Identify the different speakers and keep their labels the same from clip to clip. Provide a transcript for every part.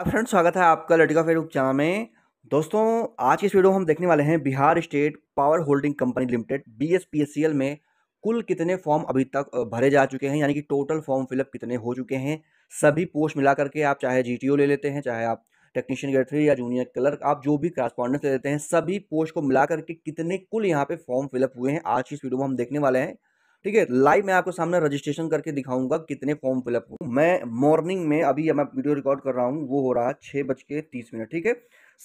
Speaker 1: आप फ्रेंड स्वागत है आपका लड़का फेसबुक चैनल में दोस्तों आज की इस वीडियो में हम देखने वाले हैं Bihar state power holding company limited B में कुल कितने फॉर्म अभी तक भरे जा चुके हैं यानी कि टोटल फॉर्म फिलअप कितने हो चुके हैं सभी पोस्ट मिला करके आप चाहे जी ले लेते हैं चाहे आप टेक्नीशियन ग्रेड थ्री या जूनियर क्लर्क आप जो भी करस्पॉन्डेंस ले लेते हैं सभी पोस्ट को मिला करके कितने कुल यहाँ पे फॉर्म फिलअप हुए हैं आज की इस वीडियो में हम देखने वाले हैं ठीक है लाइव मैं आपको सामने रजिस्ट्रेशन करके दिखाऊंगा कितने फॉर्म फिलअप हो मैं मॉर्निंग में अभी मैं वीडियो रिकॉर्ड कर रहा हूँ वो हो रहा है छः बज के तीस मिनट ठीक है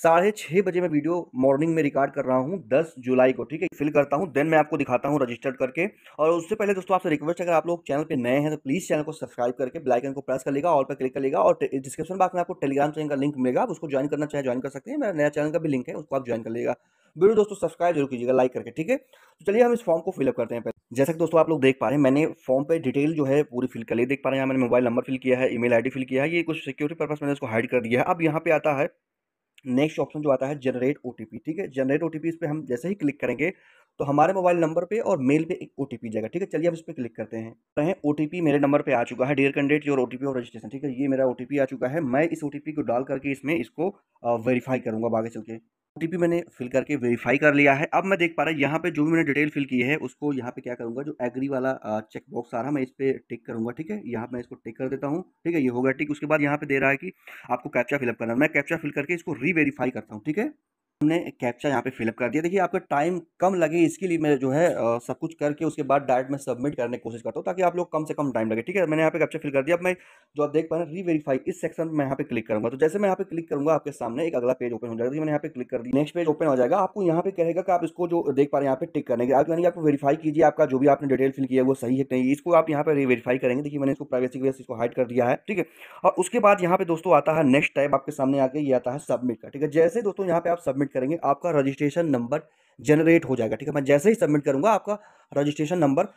Speaker 1: साढ़े छः बजे मैं वीडियो मॉर्निंग में रिकॉर्ड कर रहा हूँ दस जुलाई को ठीक है फिल करता हूँ देन मैं आपको दिखाता हूँ रजिस्टर्ड करके और उससे पहले दोस्तों आपसे रिक्वेस्ट अगर आप लोग चैनल पे नए हैं तो प्लीज़ चैनल को सब्सक्राइब करके ब्लाइकन को प्रेस कर लेगा ऑल पर क्लिक कर लेगा और डिस्क्रिप्शन बॉक्स में आपको टेलीग्राम चैनल का लिंक मिलेगा आप उसको ज्वाइन करना चाहे ज्वाइन कर सकते हैं मेरा नया चैनल का भी लिंक है उसको आप ज्वाइन कर लेगा वीडियो दोस्तों सब्सक्राइब जरूर कीजिएगा लाइक करके ठीक है तो चलिए हम इस फॉर्म को फिलअप करते हैं पहले जैसा कि दोस्तों आप लोग देख पा रहे हैं मैंने फॉर्म पे डिटेल जो है पूरी फिल कर ली देख पा रहे हैं यहाँ मैंने मोबाइल नंबर फिल किया है ईमेल आईडी फिल किया है ये कुछ सिक्योरिटी पर्पस मैंने इसको हाइड कर दिया है अब यहाँ पे आता है नेक्स्ट ऑप्शन जो आता है जनरेट ओ ठीक है जनरेट ओ इस पर हम जैसे ही क्लिक करेंगे तो हमारे मोबाइल नंबर पे और मेल पे एक ओ जाएगा ठीक है चलिए अब इस पर क्लिक करते हैं कहें ओ टी मेरे नंबर पे आ चुका है डेयर कैंडिडेट योर ओ और रजिस्ट्रेशन ठीक है ये मेरा ओ आ चुका है मैं इस ओ को डाल करके इसमें इसको वेरीफाई करूंगा आगे चल के ओ मैंने फिल करके वेरीफाई कर लिया है अब मैं देख पा रहा हूँ यहाँ पे जो भी मैंने डिटेल फिल की है उसको यहाँ पे क्या करूँगा जो एग्री वाला चेक बॉक्स आ रहा मैं इस पर टिक करूँगा ठीक है यहाँ मैं इसको टिक कर देता हूँ ठीक है ये होगा टिक उसके बाद यहाँ पे दे रहा है कि आपको कैप्चा फिलअप करना मैं कैप्चा फिल करके इसको री करता हूँ ठीक है हमने कैप्चा यहाँ पे फिलअप कर दिया देखिए आपका टाइम कम लगे इसके लिए मैं जो है आ, सब कुछ करके उसके बाद डायरेक्ट मैं सबमिट करने की कोशिश करता हूँ ताकि आप लोग कम से कम टाइम लगे ठीक है मैंने यहाँ पे कैप्चा फिल कर दिया अब मैं जो आप देख पा रहे हैं रीवेरीफाई इस सेक्शन में यहाँ पे क्लिक करूँगा तो जैसे मैं यहाँ पे क्लिक करूँगा आपके सामने एक अगला पेज ओपन हो जाएगा मैंने यहाँ पे क्लिक कर दिया नेक्स्ट पेज ओपन हो जाएगा आपको यहाँ पे कहेगा कि आप इसको जो देख पा रहे हैं यहाँ पे टिक करने के आप यानी आपको वेरीफाई कीजिए आपका जो भी आपने डिटेल फिल किया वो सही है नहीं इसको आप यहाँ पे वेरीफाई करेंगे देखिए मैंने इसको प्राइवेसी वैसे इसको हाइड कर दिया है ठीक है और उसके बाद यहाँ पे दोस्तों आता है नेक्स्ट टाइप आपके सामने आके ये आता है सबमिट का ठीक है जैसे दोस्तों यहाँ पे आप सबमिट सबमिट करेंगे आपका रजिस्ट्रेशन नंबर जनरेट हो जाएगा ठीक है मैं जैसे ही सबमिट करूंगा आपका रजिस्ट्रेशन नंबर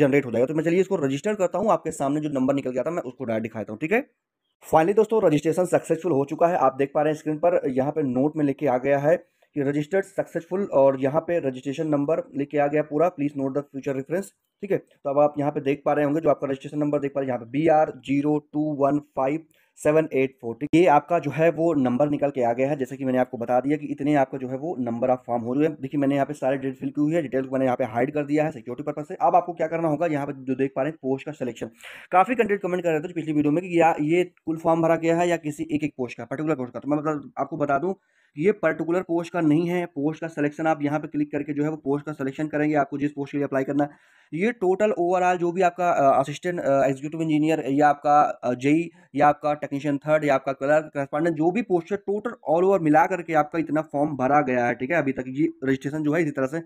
Speaker 1: जनरेट हो जाएगा तो मैं चलिए इसको रजिस्टर करता हूँ आपके सामने जो नंबर निकल गया था मैं उसको डायर दिखाता हूँ ठीक है फाइनली दोस्तों रजिस्ट्रेशन सक्सेसफुल हो चुका है आप देख पा रहे हैं स्क्रीन पर यहाँ पे नोट में लेके आ गया है कि रजिस्टर्ड सक्सेसफुल और यहाँ पे रजिस्ट्रेशन नंबर लेके आ गया पूरा please note the future reference ठीक है तो अब आप यहाँ पे देख पा रहे होंगे जो आपका रजिस्ट्रेशन नंबर देख पा रहे हैं यहाँ पे B R zero two one five seven eight four ये आपका जो है वो नंबर निकल के आ गया है जैसे कि मैंने आपको बता दिया कि इतने आपका जो है वो नंबर ऑफ फॉर्म हो रहे हैं देखिए मैंने यहाँ पे सारे डेट फिल की हुई है को मैंने यहाँ पे हाइड कर दिया है सिक्योरिटी पर्पज से अब आपको क्या करना होगा यहाँ पे जो देख पा रहे हैं पोस्ट का सिलेक्शन काफी कंटेंट कमेंट कर रहे थे पिछली वीडियो में कि या ये कुल फॉर्म भरा गया है या किसी एक एक पोस्ट का पर्टिकुलर पोस्ट का तो मैं मतलब आपको बता दूँ ये पर्टिकुलर पोस्ट का नहीं है पोस्ट का सिलेक्शन आप यहाँ पे क्लिक करके जो है वो पोस्ट का सिलेक्शन करेंगे आपको जिस पोस्ट के लिए अप्लाई करना है ये टोटल ओवरऑल जो भी आपका असिस्टेंट एग्जीक्यूटिव इंजीनियर या आपका जेई e या आपका टेक्नीशियन थर्ड या आपका कलर करस्पॉन्डेंट जो भी पोस्ट है टोटल ऑल ओवर मिला करके आपका इतना फॉर्म भरा गया है ठीक है अभी तक ये रजिस्ट्रेशन जो है इसी तरह से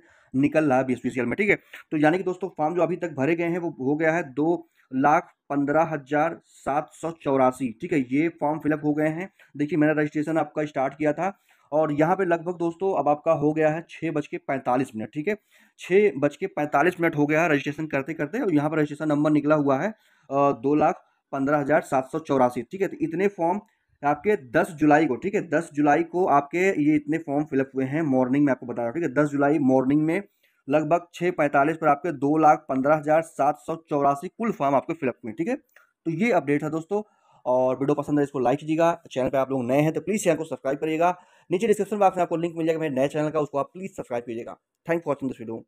Speaker 1: निकल रहा है बी में ठीक है तो यानी कि दोस्तों फॉर्म जो अभी तक भरे गए हैं वो हो गया है दो लाख पंद्रह हज़ार सात सौ चौरासी ठीक है ये फॉर्म फिलअप हो गए हैं देखिए मैंने रजिस्ट्रेशन आपका स्टार्ट किया था और यहाँ पे लगभग दोस्तों अब आपका हो गया है छः बज के पैंतालीस मिनट ठीक है छः बज के पैंतालीस मिनट हो गया है रजिस्ट्रेशन करते करते और यहाँ पर रजिस्ट्रेशन नंबर निकला हुआ है दो लाख पंद्रह हज़ार सात सौ चौरासी ठीक है तो इतने फॉर्म आपके दस जुलाई को ठीक है दस जुलाई को आपके ये इतने फॉर्म फिलअप हुए हैं मॉर्निंग में आपको बता रहा हूँ ठीक है दस जुलाई मॉर्निंग में लगभग छः पैंतालीस पर आपके दो लाख पंद्रह हज़ार सात सौ चौरासी कुल फॉर्म आपके फिलअप हुए ठीक है तो ये अपडेट है दोस्तों और वीडियो पसंद है इसको लाइक कीजिएगा चैनल पर आप लोग नए हैं तो प्लीज़ चैनल को सब्सक्राइब करिएगा नीचे डिस्क्रिप्शन बॉक्स में आपको लिंक मिल जाएगा मेरे नए चैनल का उसको आप प्लीज़ सब्सक्राइब कीजिएगा thank for watching this video